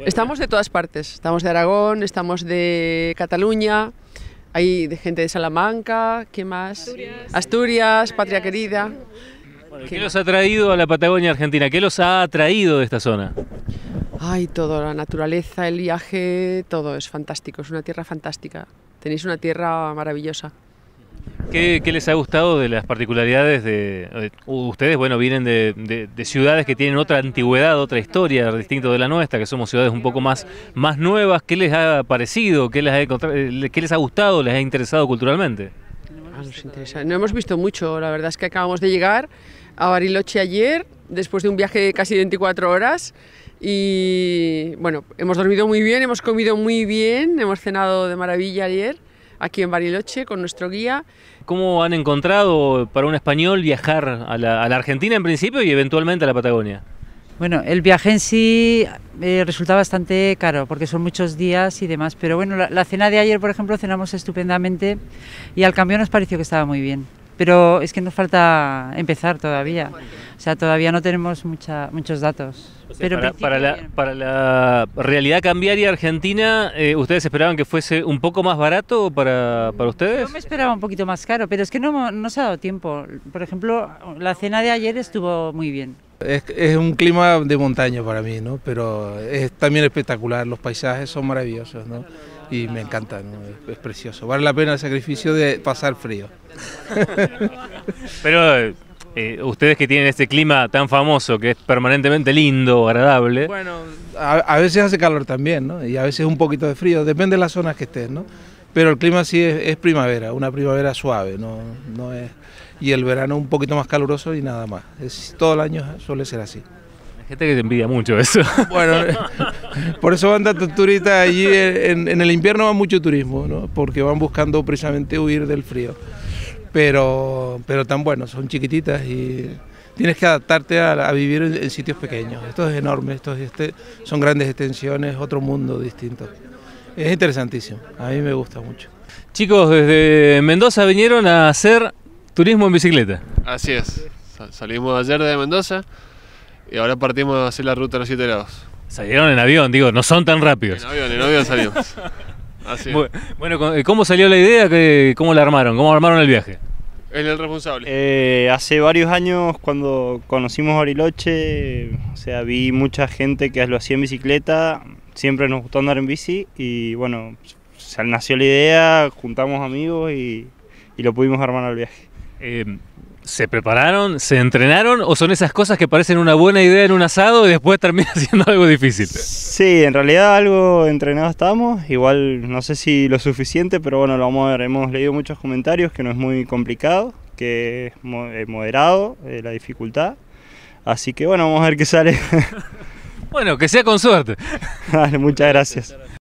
Estamos de todas partes, estamos de Aragón, estamos de Cataluña, hay gente de Salamanca, ¿qué más? Asturias, Patria Querida. ¿Qué, los ha traído a la Patagonia Argentina? ¿Qué los ha traído de esta zona? Ay, todo, la naturaleza, el viaje, todo es fantástico, es una tierra fantástica. Tenéis una tierra maravillosa. ¿Qué, les ha gustado de las particularidades de... Ustedes, bueno, vienen de, ciudades que tienen otra antigüedad, otra historia, distinta de la nuestra, que somos ciudades un poco más, más nuevas. ¿Qué les ha parecido? ¿Qué les ha, eh, gustado? ¿Les ha interesado culturalmente? No hemos visto mucho, la verdad es que acabamos de llegar a Bariloche ayer, después de un viaje de casi 24 horas. Y bueno, hemos dormido muy bien, hemos comido muy bien, hemos cenado de maravilla ayer aquí en Bariloche con nuestro guía. ¿Cómo han encontrado para un español viajar a la, Argentina en principio y eventualmente a la Patagonia? Bueno, el viaje en sí eh, resulta bastante caro porque son muchos días y demás, pero bueno, la, la, cena de ayer, por ejemplo, cenamos estupendamente y al cambio nos pareció que estaba muy bien, pero es que nos falta empezar todavía. O sea, todavía no tenemos mucha, muchos datos. pero para, para, la, realidad cambiaria argentina, eh, ¿ustedes esperaban que fuese un poco más barato para, para, ustedes? Yo me esperaba un poquito más caro, pero es que no, no se ha dado tiempo. Por ejemplo, la cena de ayer estuvo muy bien. Es, un clima de montaña para mí, ¿no? Pero es también espectacular, los paisajes son maravillosos, ¿no? Y me encantan, es, es, precioso. Vale la pena el sacrificio de pasar frío. Pero eh, ustedes que tienen este clima tan famoso, que es permanentemente lindo, agradable. Bueno, a, veces hace calor también, ¿no? Y a veces un poquito de frío, depende de las zonas que estén ¿no? Pero el clima sí es, primavera, una primavera suave, no, y el verano un poquito más caluroso y nada más. Es, todo el año suele ser así. Hay gente que te envidia mucho eso. Bueno, por eso van tantos turistas allí, en, en el invierno va mucho turismo, ¿no? Porque van buscando precisamente huir del frío pero, pero tan buenos, son chiquititas y tienes que adaptarte a, vivir en, sitios pequeños. Esto es enorme, esto este, son grandes extensiones, otro mundo distinto. Es interesantísimo, a mí me gusta mucho. Chicos, desde Mendoza vinieron a hacer turismo en bicicleta. Así es, salimos ayer de Mendoza y ahora partimos a hacer la ruta de los 7 grados. Salieron en avión, digo, no son tan rápidos. En avión, en avión salimos. Bueno, ¿cómo salió la idea? ¿Cómo la armaron? ¿Cómo armaron el viaje? Es el responsable. Eh, hace varios años cuando conocimos Bariloche, o sea, vi mucha gente que lo hacía en bicicleta, siempre nos gustó andar en bici y bueno, se nació la idea, juntamos amigos y lo pudimos armar al viaje. Em, ¿Se prepararon? ¿Se entrenaron? ¿O son esas cosas que parecen una buena idea en un asado y después termina siendo algo difícil? Sí, en realidad algo entrenado estamos. Igual no sé si lo suficiente, pero bueno, lo vamos a ver. Hemos leído muchos comentarios que no es muy complicado, que es eh, moderado eh, la dificultad. Así que bueno, vamos a ver qué sale. bueno, que sea con suerte. muchas gracias.